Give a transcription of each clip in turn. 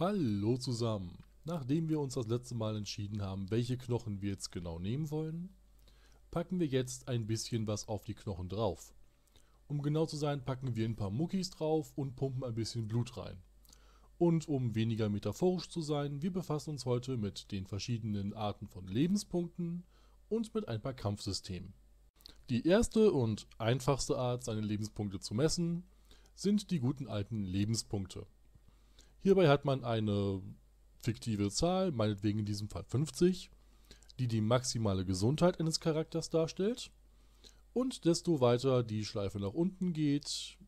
Hallo zusammen! Nachdem wir uns das letzte Mal entschieden haben, welche Knochen wir jetzt genau nehmen wollen, packen wir jetzt ein bisschen was auf die Knochen drauf. Um genau zu sein, packen wir ein paar Muckis drauf und pumpen ein bisschen Blut rein. Und um weniger metaphorisch zu sein, wir befassen uns heute mit den verschiedenen Arten von Lebenspunkten und mit ein paar Kampfsystemen. Die erste und einfachste Art, seine Lebenspunkte zu messen, sind die guten alten Lebenspunkte. Hierbei hat man eine fiktive Zahl, meinetwegen in diesem Fall 50, die die maximale Gesundheit eines Charakters darstellt. Und desto weiter die Schleife nach unten geht,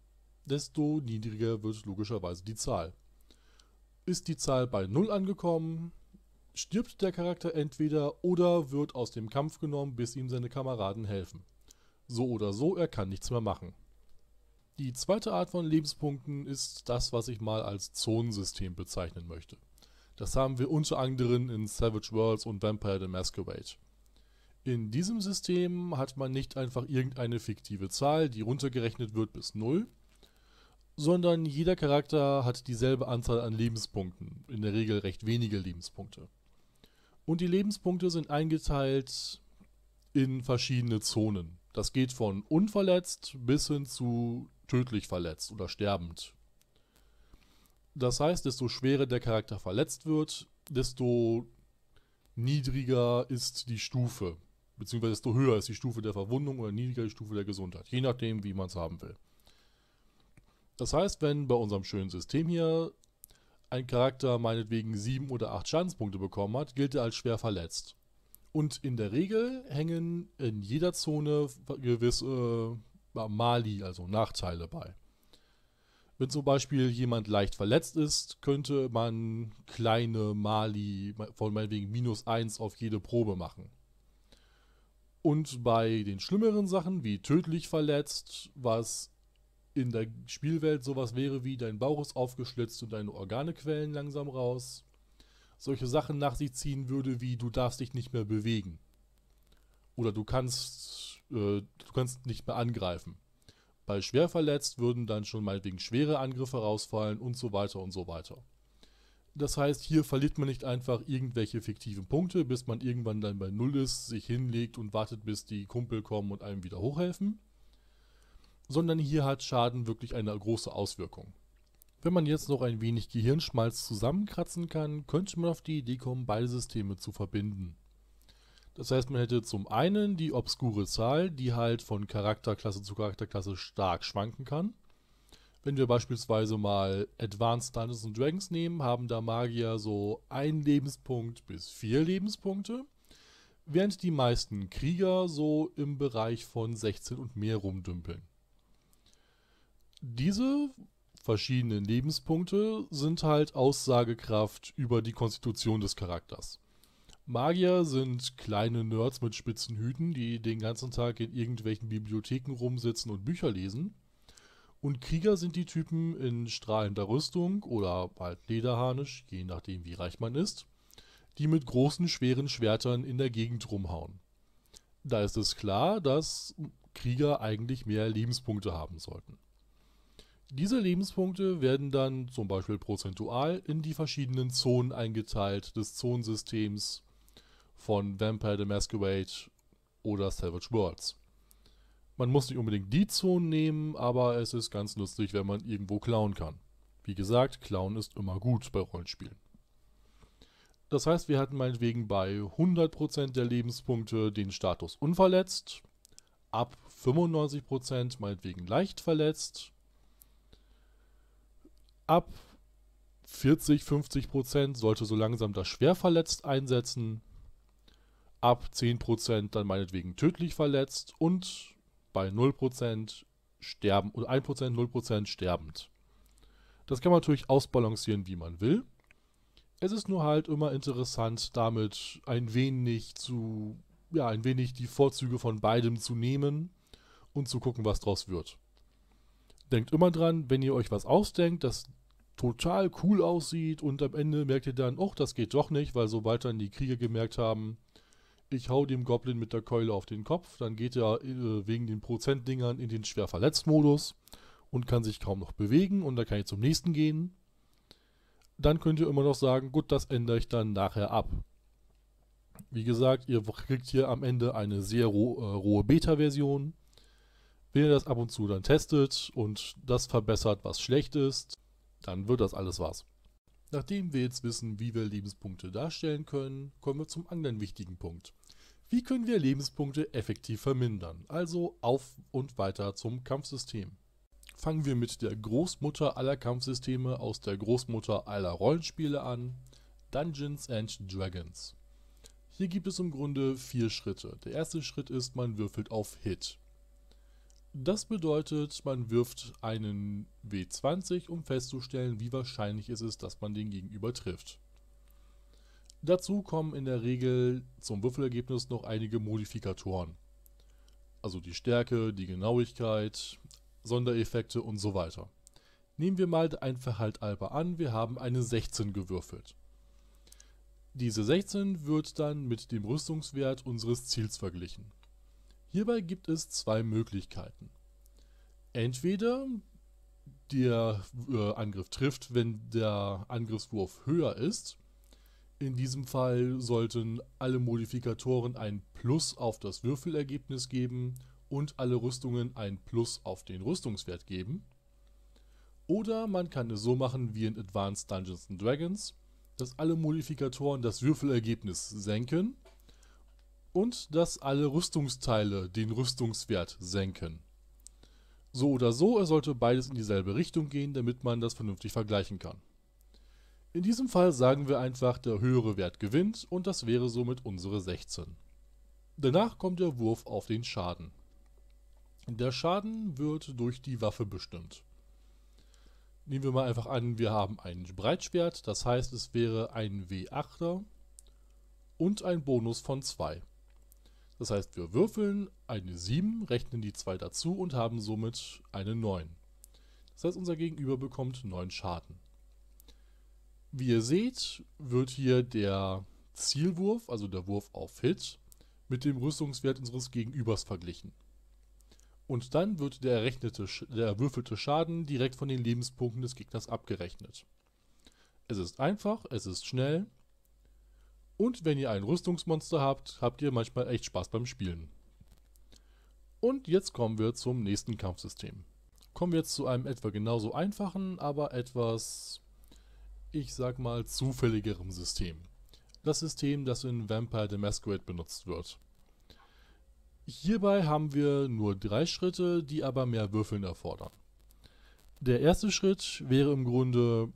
desto niedriger wird logischerweise die Zahl. Ist die Zahl bei 0 angekommen, stirbt der Charakter entweder oder wird aus dem Kampf genommen, bis ihm seine Kameraden helfen. So oder so, er kann nichts mehr machen. Die zweite Art von Lebenspunkten ist das, was ich mal als Zonensystem bezeichnen möchte. Das haben wir unter anderem in Savage Worlds und Vampire the Masquerade. In diesem System hat man nicht einfach irgendeine fiktive Zahl, die runtergerechnet wird bis 0, sondern jeder Charakter hat dieselbe Anzahl an Lebenspunkten, in der Regel recht wenige Lebenspunkte. Und die Lebenspunkte sind eingeteilt in verschiedene Zonen. Das geht von unverletzt bis hin zu tödlich verletzt oder sterbend. Das heißt, desto schwerer der Charakter verletzt wird, desto niedriger ist die Stufe, beziehungsweise desto höher ist die Stufe der Verwundung oder niedriger die Stufe der Gesundheit, je nachdem, wie man es haben will. Das heißt, wenn bei unserem schönen System hier ein Charakter meinetwegen sieben oder acht Schadenspunkte bekommen hat, gilt er als schwer verletzt. Und in der Regel hängen in jeder Zone gewisse äh, Mali, also Nachteile bei. Wenn zum Beispiel jemand leicht verletzt ist, könnte man kleine Mali von meinetwegen minus 1 auf jede Probe machen. Und bei den schlimmeren Sachen wie tödlich verletzt, was in der Spielwelt sowas wäre wie dein Bauch ist aufgeschlitzt und deine Organe quellen langsam raus, solche Sachen nach sich ziehen würde wie du darfst dich nicht mehr bewegen. Oder du kannst äh, du kannst nicht mehr angreifen. Bei schwer verletzt würden dann schon mal wegen schwere Angriffe rausfallen und so weiter und so weiter. Das heißt, hier verliert man nicht einfach irgendwelche fiktiven Punkte, bis man irgendwann dann bei Null ist, sich hinlegt und wartet, bis die Kumpel kommen und einem wieder hochhelfen. Sondern hier hat Schaden wirklich eine große Auswirkung. Wenn man jetzt noch ein wenig Gehirnschmalz zusammenkratzen kann, könnte man auf die Idee kommen, beide Systeme zu verbinden. Das heißt, man hätte zum einen die obskure Zahl, die halt von Charakterklasse zu Charakterklasse stark schwanken kann. Wenn wir beispielsweise mal Advanced Dungeons and Dragons nehmen, haben da Magier so ein Lebenspunkt bis vier Lebenspunkte, während die meisten Krieger so im Bereich von 16 und mehr rumdümpeln. Diese verschiedenen Lebenspunkte sind halt Aussagekraft über die Konstitution des Charakters. Magier sind kleine Nerds mit spitzen Hüten, die den ganzen Tag in irgendwelchen Bibliotheken rumsitzen und Bücher lesen. Und Krieger sind die Typen in strahlender Rüstung oder halt Lederharnisch, je nachdem wie reich man ist, die mit großen schweren Schwertern in der Gegend rumhauen. Da ist es klar, dass Krieger eigentlich mehr Lebenspunkte haben sollten. Diese Lebenspunkte werden dann zum Beispiel prozentual in die verschiedenen Zonen eingeteilt des Zonensystems von Vampire the Masquerade oder Savage Worlds. Man muss nicht unbedingt die Zonen nehmen, aber es ist ganz lustig, wenn man irgendwo klauen kann. Wie gesagt, klauen ist immer gut bei Rollenspielen. Das heißt, wir hatten meinetwegen bei 100% der Lebenspunkte den Status unverletzt, ab 95% meinetwegen leicht verletzt, ab 40, 50% sollte so langsam das schwer verletzt einsetzen ab 10% dann meinetwegen tödlich verletzt und bei 0% sterben oder 1%, 0% sterbend. Das kann man natürlich ausbalancieren, wie man will. Es ist nur halt immer interessant, damit ein wenig zu, ja, ein wenig die Vorzüge von beidem zu nehmen und zu gucken, was draus wird. Denkt immer dran, wenn ihr euch was ausdenkt, das total cool aussieht und am Ende merkt ihr dann, oh, das geht doch nicht, weil sobald dann die Krieger gemerkt haben, ich hau dem Goblin mit der Keule auf den Kopf, dann geht er äh, wegen den Prozentdingern in den schwer verletzt Modus und kann sich kaum noch bewegen und dann kann ich zum nächsten gehen. Dann könnt ihr immer noch sagen, gut, das ändere ich dann nachher ab. Wie gesagt, ihr kriegt hier am Ende eine sehr roh, äh, rohe Beta-Version. Wenn ihr das ab und zu dann testet und das verbessert, was schlecht ist, dann wird das alles was. Nachdem wir jetzt wissen, wie wir Lebenspunkte darstellen können, kommen wir zum anderen wichtigen Punkt. Wie können wir Lebenspunkte effektiv vermindern? Also auf und weiter zum Kampfsystem. Fangen wir mit der Großmutter aller Kampfsysteme aus der Großmutter aller Rollenspiele an, Dungeons and Dragons. Hier gibt es im Grunde vier Schritte. Der erste Schritt ist, man würfelt auf Hit. Das bedeutet, man wirft einen W20, um festzustellen, wie wahrscheinlich es ist, dass man den Gegenüber trifft. Dazu kommen in der Regel zum Würfelergebnis noch einige Modifikatoren. Also die Stärke, die Genauigkeit, Sondereffekte und so weiter. Nehmen wir mal ein Verhalt halber an, wir haben eine 16 gewürfelt. Diese 16 wird dann mit dem Rüstungswert unseres Ziels verglichen. Hierbei gibt es zwei Möglichkeiten. Entweder der äh, Angriff trifft, wenn der Angriffswurf höher ist, in diesem Fall sollten alle Modifikatoren ein Plus auf das Würfelergebnis geben und alle Rüstungen ein Plus auf den Rüstungswert geben. Oder man kann es so machen wie in Advanced Dungeons Dragons, dass alle Modifikatoren das Würfelergebnis senken und dass alle Rüstungsteile den Rüstungswert senken. So oder so, es sollte beides in dieselbe Richtung gehen, damit man das vernünftig vergleichen kann. In diesem Fall sagen wir einfach, der höhere Wert gewinnt und das wäre somit unsere 16. Danach kommt der Wurf auf den Schaden. Der Schaden wird durch die Waffe bestimmt. Nehmen wir mal einfach an, wir haben ein Breitschwert, das heißt es wäre ein W8er und ein Bonus von 2. Das heißt, wir würfeln eine 7, rechnen die 2 dazu und haben somit eine 9. Das heißt, unser Gegenüber bekommt 9 Schaden. Wie ihr seht, wird hier der Zielwurf, also der Wurf auf Hit, mit dem Rüstungswert unseres Gegenübers verglichen. Und dann wird der, errechnete, der erwürfelte Schaden direkt von den Lebenspunkten des Gegners abgerechnet. Es ist einfach, es ist schnell. Und wenn ihr ein Rüstungsmonster habt, habt ihr manchmal echt Spaß beim Spielen. Und jetzt kommen wir zum nächsten Kampfsystem. Kommen wir jetzt zu einem etwa genauso einfachen, aber etwas ich sag mal, zufälligerem System. Das System, das in Vampire the Masquerade benutzt wird. Hierbei haben wir nur drei Schritte, die aber mehr Würfeln erfordern. Der erste Schritt wäre im Grunde,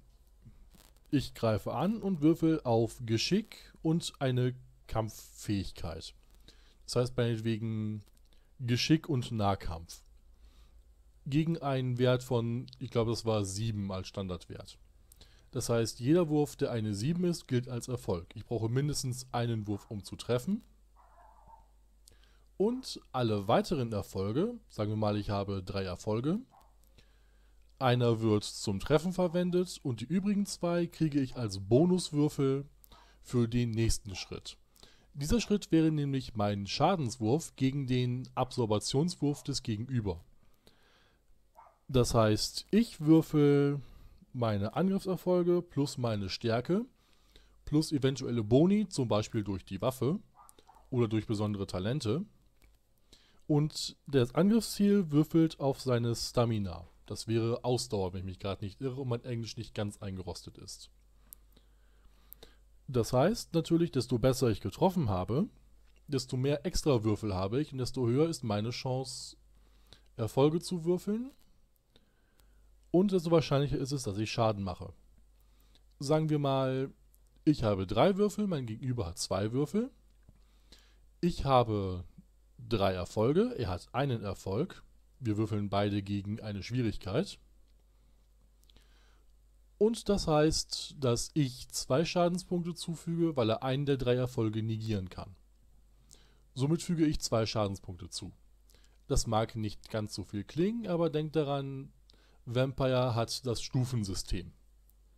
ich greife an und würfel auf Geschick und eine Kampffähigkeit. Das heißt meinetwegen Geschick und Nahkampf. Gegen einen Wert von, ich glaube, das war 7 als Standardwert. Das heißt, jeder Wurf, der eine 7 ist, gilt als Erfolg. Ich brauche mindestens einen Wurf, um zu treffen. Und alle weiteren Erfolge, sagen wir mal, ich habe drei Erfolge. Einer wird zum Treffen verwendet und die übrigen zwei kriege ich als Bonuswürfel für den nächsten Schritt. Dieser Schritt wäre nämlich mein Schadenswurf gegen den Absorbationswurf des Gegenüber. Das heißt, ich würfel meine Angriffserfolge plus meine Stärke plus eventuelle Boni, zum Beispiel durch die Waffe oder durch besondere Talente. Und das Angriffsziel würfelt auf seine Stamina. Das wäre Ausdauer, wenn ich mich gerade nicht irre und mein Englisch nicht ganz eingerostet ist. Das heißt natürlich, desto besser ich getroffen habe, desto mehr Extrawürfel habe ich und desto höher ist meine Chance, Erfolge zu würfeln und desto wahrscheinlicher ist es, dass ich Schaden mache. Sagen wir mal, ich habe drei Würfel, mein Gegenüber hat zwei Würfel. Ich habe drei Erfolge, er hat einen Erfolg. Wir würfeln beide gegen eine Schwierigkeit. Und das heißt, dass ich zwei Schadenspunkte zufüge, weil er einen der drei Erfolge negieren kann. Somit füge ich zwei Schadenspunkte zu. Das mag nicht ganz so viel klingen, aber denkt daran, Vampire hat das Stufensystem.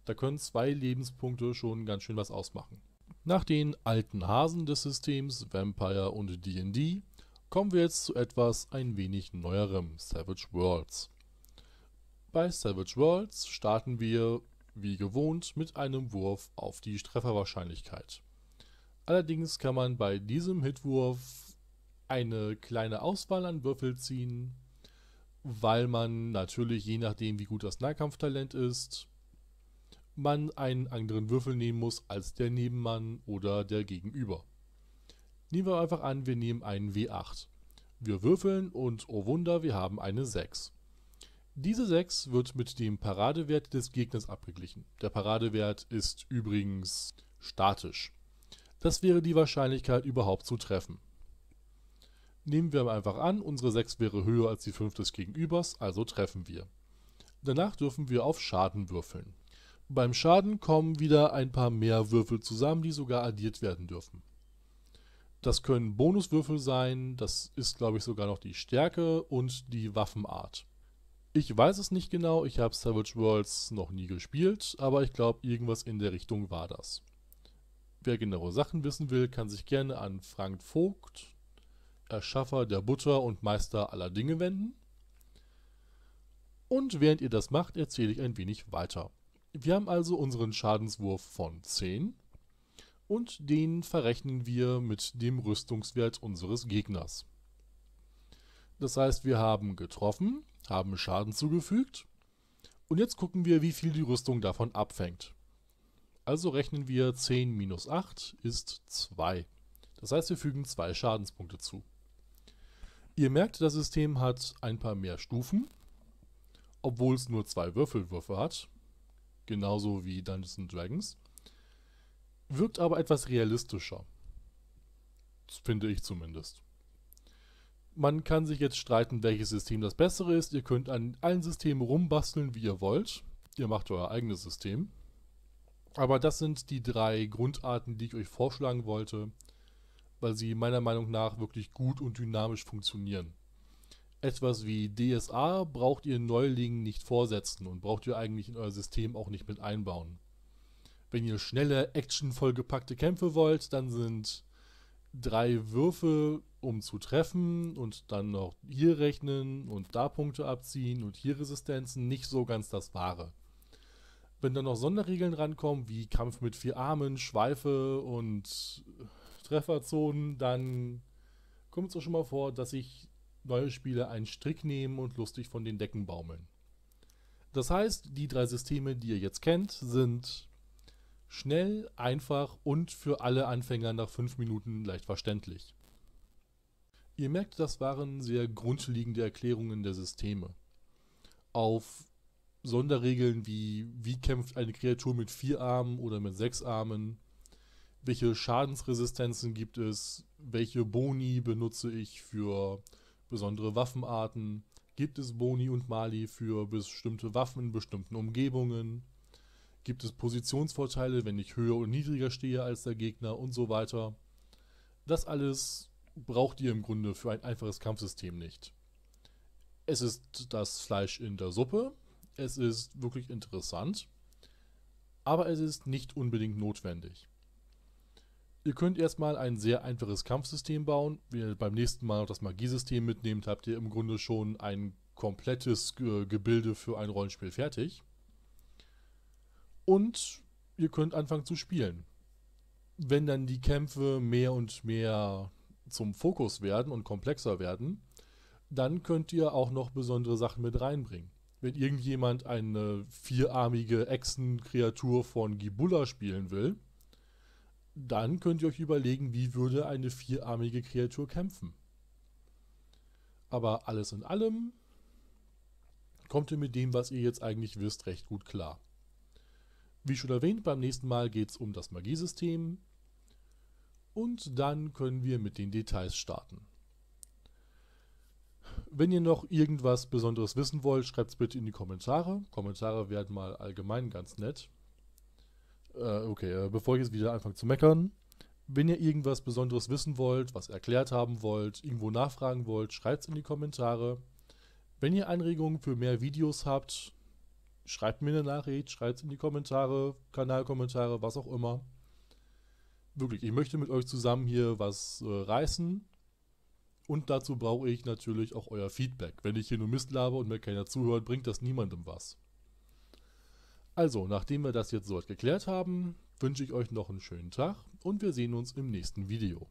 Da können zwei Lebenspunkte schon ganz schön was ausmachen. Nach den alten Hasen des Systems Vampire und D&D kommen wir jetzt zu etwas ein wenig neuerem, Savage Worlds. Bei Savage Worlds starten wir, wie gewohnt, mit einem Wurf auf die Trefferwahrscheinlichkeit. Allerdings kann man bei diesem Hitwurf eine kleine Auswahl an Würfel ziehen, weil man natürlich, je nachdem, wie gut das Nahkampftalent ist, man einen anderen Würfel nehmen muss als der Nebenmann oder der Gegenüber. Nehmen wir einfach an, wir nehmen einen W8. Wir würfeln und oh Wunder, wir haben eine 6. Diese 6 wird mit dem Paradewert des Gegners abgeglichen. Der Paradewert ist übrigens statisch. Das wäre die Wahrscheinlichkeit überhaupt zu treffen. Nehmen wir einfach an, unsere 6 wäre höher als die 5 des Gegenübers, also treffen wir. Danach dürfen wir auf Schaden würfeln. Beim Schaden kommen wieder ein paar mehr Würfel zusammen, die sogar addiert werden dürfen. Das können Bonuswürfel sein, das ist glaube ich sogar noch die Stärke und die Waffenart. Ich weiß es nicht genau, ich habe Savage Worlds noch nie gespielt, aber ich glaube, irgendwas in der Richtung war das. Wer genaue Sachen wissen will, kann sich gerne an Frank Vogt Erschaffer der Butter und Meister aller Dinge wenden. Und während ihr das macht, erzähle ich ein wenig weiter. Wir haben also unseren Schadenswurf von 10 und den verrechnen wir mit dem Rüstungswert unseres Gegners. Das heißt, wir haben getroffen, haben Schaden zugefügt und jetzt gucken wir, wie viel die Rüstung davon abfängt. Also rechnen wir 10 minus 8 ist 2. Das heißt, wir fügen 2 Schadenspunkte zu. Ihr merkt, das System hat ein paar mehr Stufen, obwohl es nur zwei Würfelwürfe hat, genauso wie Dungeons Dragons, wirkt aber etwas realistischer. Das finde ich zumindest. Man kann sich jetzt streiten, welches System das bessere ist. Ihr könnt an allen Systemen rumbasteln, wie ihr wollt. Ihr macht euer eigenes System. Aber das sind die drei Grundarten, die ich euch vorschlagen wollte weil sie meiner Meinung nach wirklich gut und dynamisch funktionieren. Etwas wie DSA braucht ihr Neulingen nicht vorsetzen und braucht ihr eigentlich in euer System auch nicht mit einbauen. Wenn ihr schnelle, actionvollgepackte Kämpfe wollt, dann sind drei Würfe, um zu treffen und dann noch hier rechnen und da Punkte abziehen und hier Resistenzen nicht so ganz das Wahre. Wenn dann noch Sonderregeln rankommen, wie Kampf mit vier Armen, Schweife und Trefferzonen, dann kommt es auch schon mal vor, dass sich neue Spieler einen Strick nehmen und lustig von den Decken baumeln. Das heißt, die drei Systeme, die ihr jetzt kennt, sind schnell, einfach und für alle Anfänger nach fünf Minuten leicht verständlich. Ihr merkt, das waren sehr grundlegende Erklärungen der Systeme. Auf Sonderregeln wie wie kämpft eine Kreatur mit vier Armen oder mit sechs Armen welche Schadensresistenzen gibt es, welche Boni benutze ich für besondere Waffenarten, gibt es Boni und Mali für bestimmte Waffen in bestimmten Umgebungen, gibt es Positionsvorteile, wenn ich höher und niedriger stehe als der Gegner und so weiter. Das alles braucht ihr im Grunde für ein einfaches Kampfsystem nicht. Es ist das Fleisch in der Suppe, es ist wirklich interessant, aber es ist nicht unbedingt notwendig. Ihr könnt erstmal ein sehr einfaches Kampfsystem bauen. Wenn ihr beim nächsten Mal noch das Magiesystem mitnehmt, habt ihr im Grunde schon ein komplettes äh, Gebilde für ein Rollenspiel fertig. Und ihr könnt anfangen zu spielen. Wenn dann die Kämpfe mehr und mehr zum Fokus werden und komplexer werden, dann könnt ihr auch noch besondere Sachen mit reinbringen. Wenn irgendjemand eine vierarmige Echsenkreatur von Gibulla spielen will, dann könnt ihr euch überlegen, wie würde eine vierarmige Kreatur kämpfen. Aber alles in allem kommt ihr mit dem, was ihr jetzt eigentlich wisst, recht gut klar. Wie schon erwähnt, beim nächsten Mal geht es um das Magiesystem und dann können wir mit den Details starten. Wenn ihr noch irgendwas Besonderes wissen wollt, schreibt es bitte in die Kommentare. Kommentare werden mal allgemein ganz nett. Äh, okay, äh, bevor ich jetzt wieder anfange zu meckern, wenn ihr irgendwas Besonderes wissen wollt, was erklärt haben wollt, irgendwo nachfragen wollt, schreibt es in die Kommentare. Wenn ihr Anregungen für mehr Videos habt, schreibt mir eine Nachricht, schreibt es in die Kommentare, Kanalkommentare, was auch immer. Wirklich, ich möchte mit euch zusammen hier was äh, reißen. Und dazu brauche ich natürlich auch euer Feedback. Wenn ich hier nur Mist labe und mir keiner zuhört, bringt das niemandem was. Also, nachdem wir das jetzt soweit geklärt haben, wünsche ich euch noch einen schönen Tag und wir sehen uns im nächsten Video.